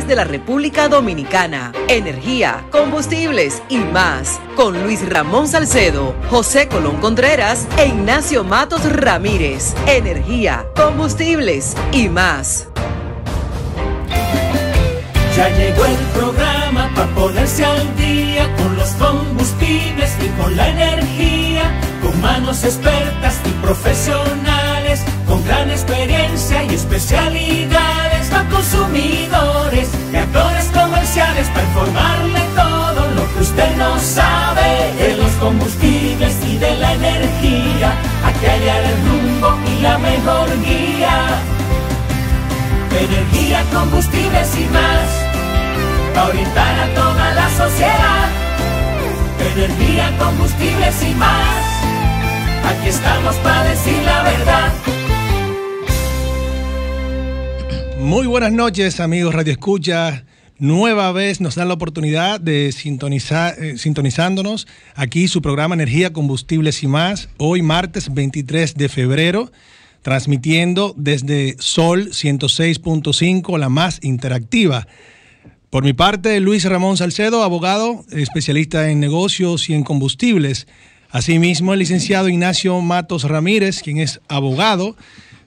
de la República Dominicana, energía, combustibles y más, con Luis Ramón Salcedo, José Colón Contreras e Ignacio Matos Ramírez. Energía, combustibles y más. Ya llegó el programa para ponerse al día con los combustibles y con la energía, con manos expertas y profesionales, con gran experiencia energía, combustibles y más. Aquí estamos para decir la verdad. Muy buenas noches, amigos Radio Escucha. Nueva vez nos dan la oportunidad de sintonizar, eh, sintonizándonos aquí su programa Energía, Combustibles y más, hoy martes 23 de febrero, transmitiendo desde Sol 106.5, la más interactiva. Por mi parte, Luis Ramón Salcedo, abogado, especialista en negocios y en combustibles. Asimismo, el licenciado Ignacio Matos Ramírez, quien es abogado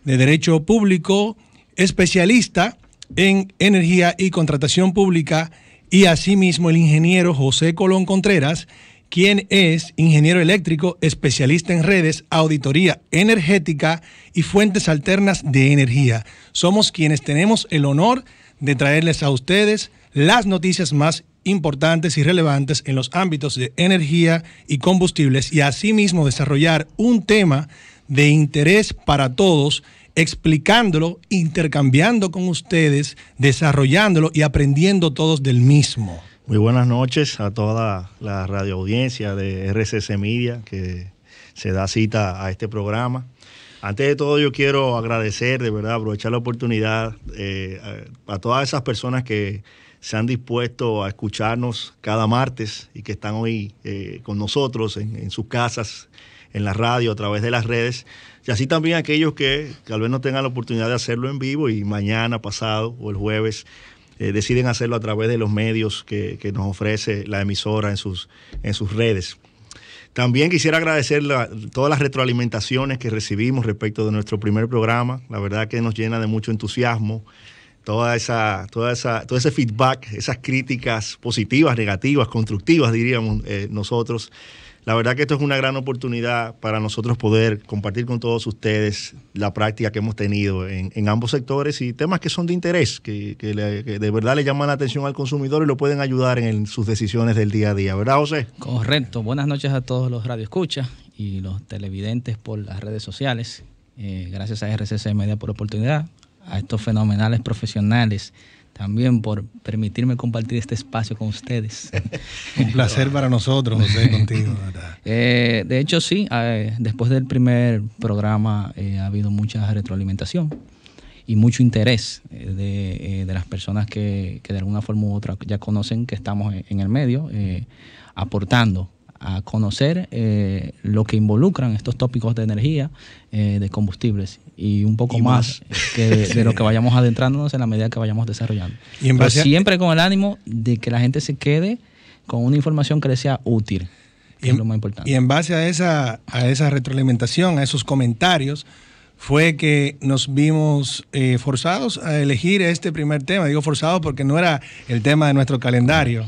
de Derecho Público, especialista en energía y contratación pública. Y asimismo, el ingeniero José Colón Contreras, quien es ingeniero eléctrico, especialista en redes, auditoría energética y fuentes alternas de energía. Somos quienes tenemos el honor de traerles a ustedes las noticias más importantes y relevantes en los ámbitos de energía y combustibles y asimismo desarrollar un tema de interés para todos, explicándolo, intercambiando con ustedes, desarrollándolo y aprendiendo todos del mismo. Muy buenas noches a toda la radioaudiencia de RCC Media que se da cita a este programa. Antes de todo, yo quiero agradecer, de verdad, aprovechar la oportunidad eh, a, todas esas personas que se han dispuesto a escucharnos cada martes y que están hoy eh, con nosotros en, sus casas, en la radio, a través de las redes. Y así también aquellos que tal vez no tengan la oportunidad de hacerlo en vivo y mañana, pasado o el jueves eh, deciden hacerlo a través de los medios que, nos ofrece la emisora en sus, en sus redes. También quisiera agradecer todas las retroalimentaciones que recibimos respecto de nuestro primer programa. La verdad que nos llena de mucho entusiasmo. Toda esa, toda todo ese feedback, esas críticas positivas, negativas, constructivas, diríamos eh, nosotros. La verdad que esto es una gran oportunidad para nosotros poder compartir con todos ustedes la práctica que hemos tenido en, ambos sectores y temas que son de interés, que, de verdad le llaman la atención al consumidor y lo pueden ayudar en sus decisiones del día a día, ¿verdad, José? Correcto. Buenas noches a todos los radioescuchas y los televidentes por las redes sociales. Eh, gracias a RCC Media por la oportunidad, a estos fenomenales profesionales también por permitirme compartir este espacio con ustedes. Un placer para nosotros, José, contigo. Eh, de hecho, sí, eh, después del primer programa eh, ha habido mucha retroalimentación y mucho interés de, de las personas que, que, de alguna forma u otra ya conocen que estamos en el medio, aportando a conocer eh, lo que involucran estos tópicos de energía, eh, de combustibles y un poco más, eh, de, lo que vayamos adentrándonos en la medida que vayamos desarrollando. siempre con el ánimo de que la gente se quede con una información que le sea útil, y importante. Y en base a esa, a esa retroalimentación, a esos comentarios, fue que nos vimos eh, forzados a elegir este primer tema. Digo forzados porque no era el tema de nuestro calendario.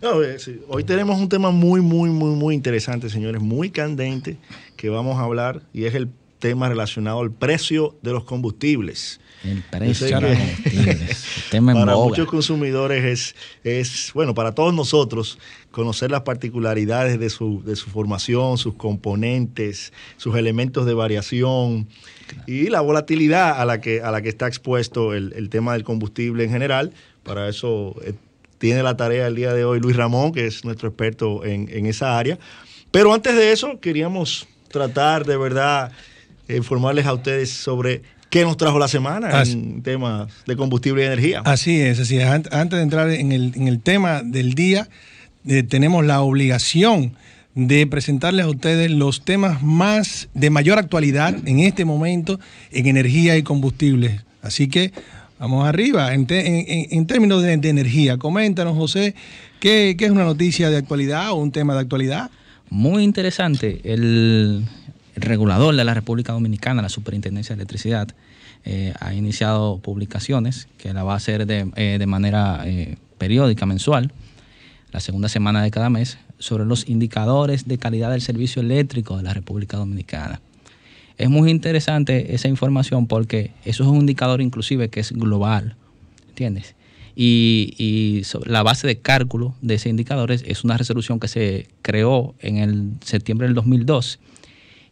Eh, hoy tenemos un tema muy, muy, muy, muy interesante, señores, muy candente, que vamos a hablar y es el tema relacionado al precio de los combustibles. El precio de los combustibles. para muchos consumidores es, es, bueno, para todos nosotros, conocer las particularidades de su, de su formación, sus componentes, sus elementos de variación y la volatilidad a la que, a la que está expuesto el, tema del combustible en general. Para eso eh, tiene la tarea el día de hoy Luis Ramón, que es nuestro experto en, en esa área. Pero antes de eso, queríamos tratar de verdad informarles a ustedes sobre qué nos trajo la semana en temas de combustible y energía. Así es, así es. Antes de entrar en el, tema del día, eh, tenemos la obligación de presentarles a ustedes los temas más de mayor actualidad en este momento en energía y combustible. Así que vamos arriba. En, términos de, energía, coméntanos, José, ¿qué, ¿qué, es una noticia de actualidad o un tema de actualidad? Muy interesante. El, el regulador de la República Dominicana, la Superintendencia de Electricidad, eh, ha iniciado publicaciones que la va a hacer de, eh, manera eh, periódica, mensual, la segunda semana de cada mes, sobre los indicadores de calidad del servicio eléctrico de la República Dominicana. Es muy interesante esa información porque eso es un indicador inclusive que es global, ¿entiendes? Y, la base de cálculo de ese indicador es, una resolución que se creó en el septiembre del 2002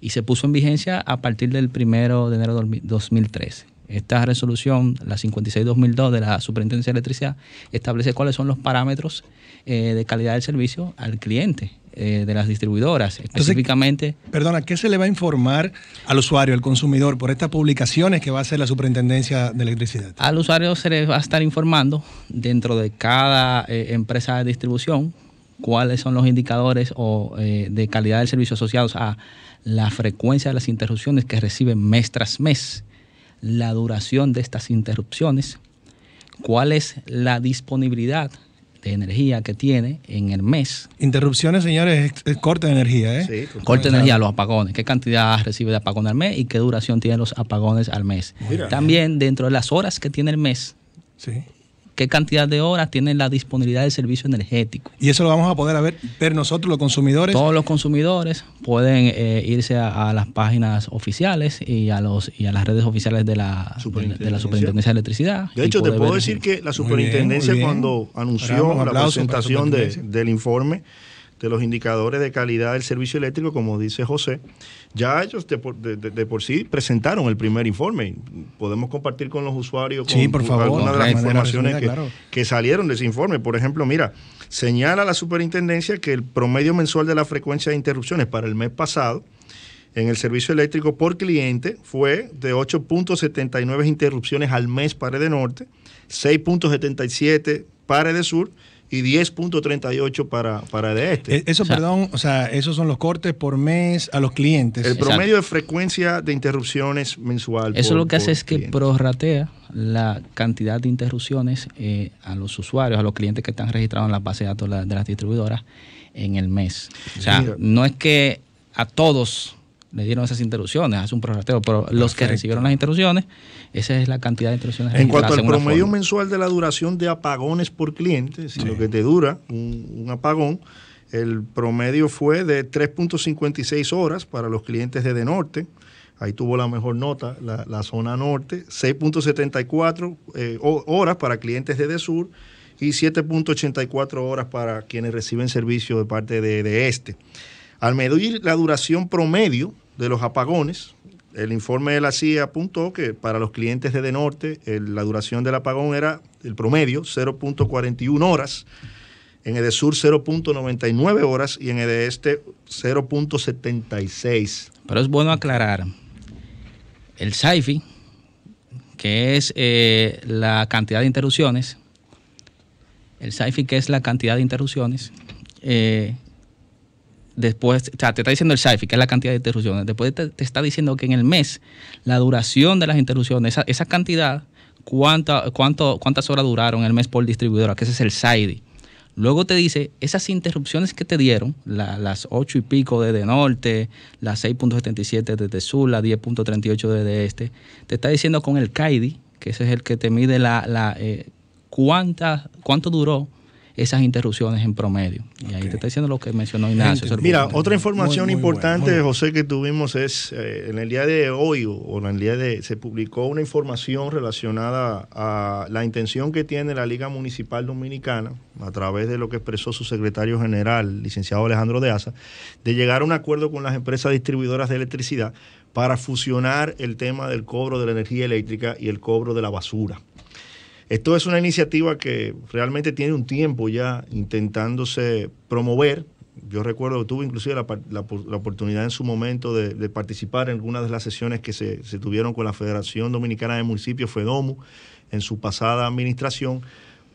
y se puso en vigencia a partir del 1 de enero de 2013. Esta resolución, la 56-2002 de la Superintendencia de Electricidad, establece cuáles son los parámetros eh, de calidad del servicio al cliente eh, de las distribuidoras. Específicamente. perdona, ¿qué se le va a informar al usuario, al consumidor, por estas publicaciones que va a hacer la Superintendencia de Electricidad? Al usuario se le va a estar informando dentro de cada eh, empresa de distribución cuáles son los indicadores o, de calidad del servicio asociados a la frecuencia de las interrupciones que recibe mes tras mes, la duración de estas interrupciones, cuál es la disponibilidad de energía que tiene en el mes. Interrupciones, señores, es, corte de energía, ¿eh? Sí, corte de energía, los apagones. ¿Qué cantidad recibe de apagón al mes y qué duración tienen los apagones al mes? También dentro de las horas que tiene el mes, sí qué cantidad de horas tiene la disponibilidad del servicio energético. Y eso lo vamos a poder ver, nosotros, los consumidores. Todos los consumidores pueden eh, irse a, las páginas oficiales y a los y a las redes oficiales de la superintendencia de, la superintendencia electricidad. De hecho, te puedo decir que la superintendencia cuando anunció la presentación del informe de los indicadores de calidad del servicio eléctrico, como dice José, ya ellos de por, sí presentaron el primer informe. Podemos compartir con los usuarios con, por algunas de las informaciones que, salieron de ese informe. Por ejemplo, mira, señala la superintendencia que el promedio mensual de la frecuencia de interrupciones para el mes pasado en el servicio eléctrico por cliente fue de 8.79 interrupciones al mes para de norte, 6.77 para de sur, y 10.38 para, para de este. E-, eso, perdón, o sea, esos son los cortes por mes a los clientes. El promedio de frecuencia de interrupciones mensual. Eso lo que hace es que prorratea la cantidad de interrupciones eh, a los usuarios, a los clientes que están registrados en la base de datos de las distribuidoras en el mes. O sea, no es que a todos le dieron esas interrupciones, hace un prorrateo, pero los que recibieron las interrupciones, esa es la cantidad de interrupciones. En cuanto al promedio mensual de la duración de apagones por cliente, si lo que te dura un, apagón, el promedio fue de 3.56 horas para los clientes de De Norte, ahí tuvo la mejor nota la, zona norte, 6.74 eh, horas para clientes de De Sur y 7.84 horas para quienes reciben servicio de parte de, de Este. Al medir la duración promedio de los apagones, el informe de la CIA apuntó que para los clientes de Norte la duración del apagón era el promedio 0.41 horas, en el de sur 0.99 horas y en el de este 0.76. Pero es bueno aclarar, el SAIFI, que es eh, la cantidad de interrupciones, el SAIFI que es la cantidad de interrupciones, eh, después, te está diciendo el SAIFI, que es la cantidad de interrupciones, después te, está diciendo que en el mes la duración de las interrupciones, esa, esa cantidad, cuánta, cuánto, cuántas horas duraron el mes por distribuidora, que ese es el SAIDI. Luego te dice, esas interrupciones que te dieron, las 8 y pico desde norte, las 6.77 desde sur, las 10.38 desde este, te está diciendo con el CAIDI, que ese es el que te mide la, la eh, cuánta, cuánto duró esas interrupciones en promedio. Y ahí te está diciendo lo que mencionó Ignacio. mira, otra información importante, José, que tuvimos es, eh, en el día de hoy o en el día de, se publicó una información relacionada a la intención que tiene la Liga Municipal Dominicana, a través de lo que expresó su secretario general, licenciado Alejandro de Asa, de llegar a un acuerdo con las empresas distribuidoras de electricidad para fusionar el tema del cobro de la energía eléctrica y el cobro de la basura. Esto es una iniciativa que realmente tiene un tiempo ya intentándose promover. Yo recuerdo, tuve inclusive la, oportunidad en su momento de, participar en algunas de las sesiones que se, tuvieron con la Federación Dominicana de Municipios, FEDOMU, en su pasada administración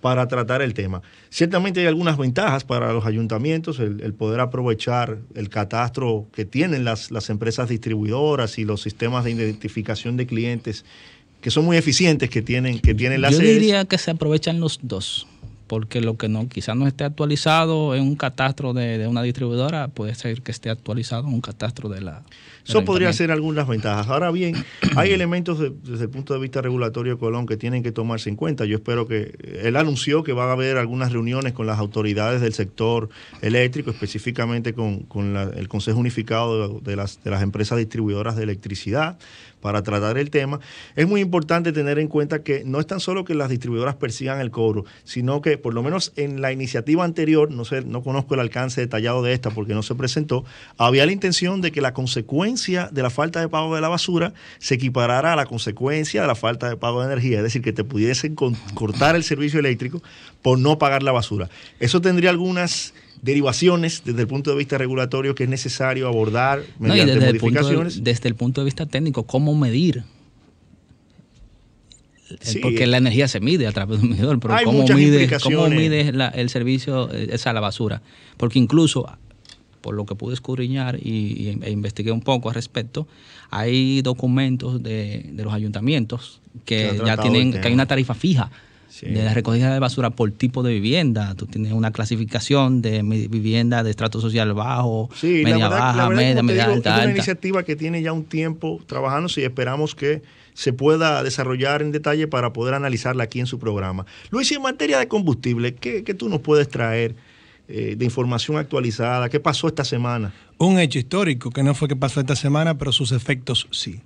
para tratar el tema. Ciertamente hay algunas ventajas para los ayuntamientos, el, poder aprovechar el catastro que tienen las, empresas distribuidoras y los sistemas de identificación de clientes que son muy eficientes, que tienen, que tienen Yo diría que se aprovechan los dos, porque lo que no, quizás no esté actualizado en un catastro de, de, una distribuidora, puede ser que esté actualizado en un catastro de la eso podría ser algunas ventajas. Ahora bien, hay elementos desde el punto de vista regulatorio, Colón, que tienen que tomarse en cuenta. Yo espero que él anunció que van a haber algunas reuniones con las autoridades del sector eléctrico, específicamente con, el Consejo Unificado de, las, de las empresas distribuidoras de electricidad, para tratar el tema. Es muy importante tener en cuenta que no es tan solo que las distribuidoras persigan el cobro, sino que por lo menos en la iniciativa anterior, no sé, no conozco el alcance detallado de esta porque no se presentó, había la intención de que la consecuencia de la falta de pago de la basura se equiparará a la consecuencia de la falta de pago de energía, es decir, que te pudiesen cortar el servicio eléctrico por no pagar la basura. Eso tendría algunas derivaciones desde el punto de vista regulatorio que es necesario abordar mediante desde modificaciones. El desde el punto de vista técnico, ¿cómo medir? Eh, porque la energía se mide a través de un medidor, pero ¿cómo mide, ¿cómo el servicio, eh, esa la basura? Porque incluso por lo que pude escudriñar y, e investigué un poco al respecto, hay documentos de, los ayuntamientos que ya tienen, que hay una tarifa fija de la recogida de basura por tipo de vivienda. Tú tienes una clasificación de vivienda de estrato social bajo, media baja, media, media alta. Es una iniciativa que tiene ya un tiempo trabajando y esperamos que se pueda desarrollar en detalle para poder analizarla aquí en su programa. Luis, en materia de combustible, qué tú nos puedes traer? Eh, de información actualizada. ¿Qué pasó esta semana? Un hecho histórico que no fue que pasó esta semana, pero sus efectos sí.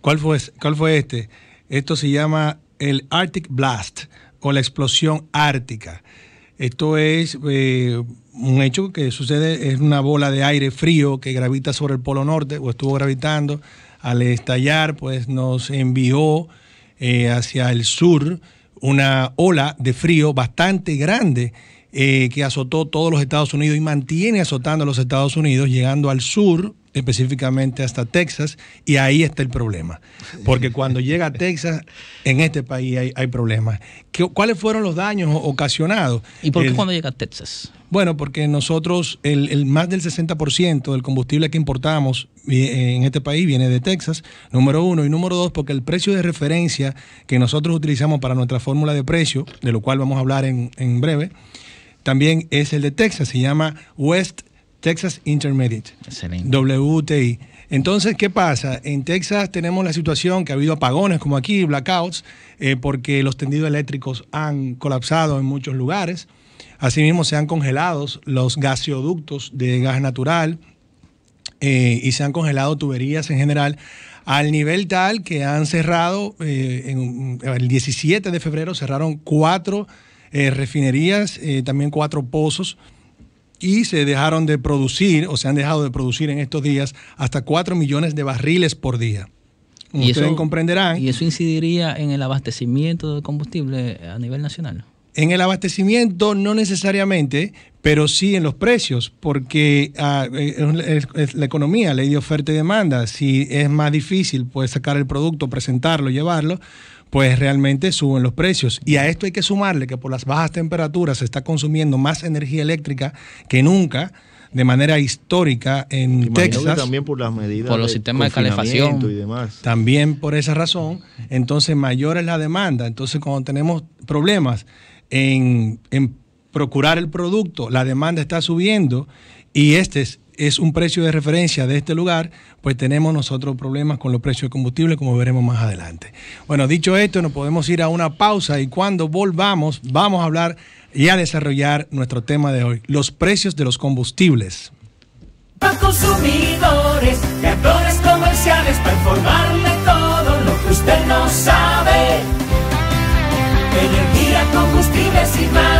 ¿Cuál fue, cuál fue este? Esto se llama el Arctic Blast o la explosión ártica. Esto es eh, un hecho que sucede, es una bola de aire frío que gravita sobre el Polo Norte o estuvo gravitando. Al estallar, pues nos envió eh, hacia el sur una ola de frío bastante grande eh, que azotó todos los Estados Unidos y mantiene azotando a los Estados Unidos, llegando al sur, específicamente hasta Texas, y ahí está el problema. Porque cuando llega a Texas, en este país hay, problemas. ¿Cuáles fueron los daños ocasionados? ¿Y por qué cuando llega a Texas? Bueno, porque nosotros, el, más del 60% del combustible que importamos eh, en este país viene de Texas, número uno, y número dos, porque el precio de referencia que nosotros utilizamos para nuestra fórmula de precio, de lo cual vamos a hablar en, en breve, también es el de Texas, se llama West Texas Intermediate, WTI. Entonces, ¿qué pasa? En Texas tenemos la situación que ha habido apagones como aquí, blackouts, eh, porque los tendidos eléctricos han colapsado en muchos lugares. Asimismo, se han congelado los gaseoductos de gas natural eh, y se han congelado tuberías en general al nivel tal que han cerrado, eh, el 17 de febrero cerraron cuatro eh, refinerías, eh, también cuatro pozos. Y se dejaron de producir, o se han dejado de producir en estos días, hasta cuatro millones de barriles por día. y ustedes eso, comprenderán. ¿Y eso incidiría en el abastecimiento de combustible a nivel nacional? En el abastecimiento no necesariamente, pero sí en los precios, porque ah, eh, es, la economía, ley de oferta y demanda, si es más difícil pues, sacar el producto, presentarlo, llevarlo, pues realmente suben los precios. Y a esto hay que sumarle que por las bajas temperaturas se está consumiendo más energía eléctrica que nunca de manera histórica en Texas. también por las medidas. Por los sistemas de calefacción. Y demás. También por esa razón. Entonces, mayor es la demanda. Entonces, cuando tenemos problemas en, en procurar el producto, la demanda está subiendo y este es es un precio de referencia de este lugar, pues tenemos nosotros problemas con los precios de combustible, como veremos más adelante. Bueno, dicho esto, nos podemos ir a una pausa y cuando volvamos vamos a hablar y a desarrollar nuestro tema de hoy, los precios de los combustibles. Para consumidores, actores comerciales, para todo lo que usted no sabe. Energía, combustibles más.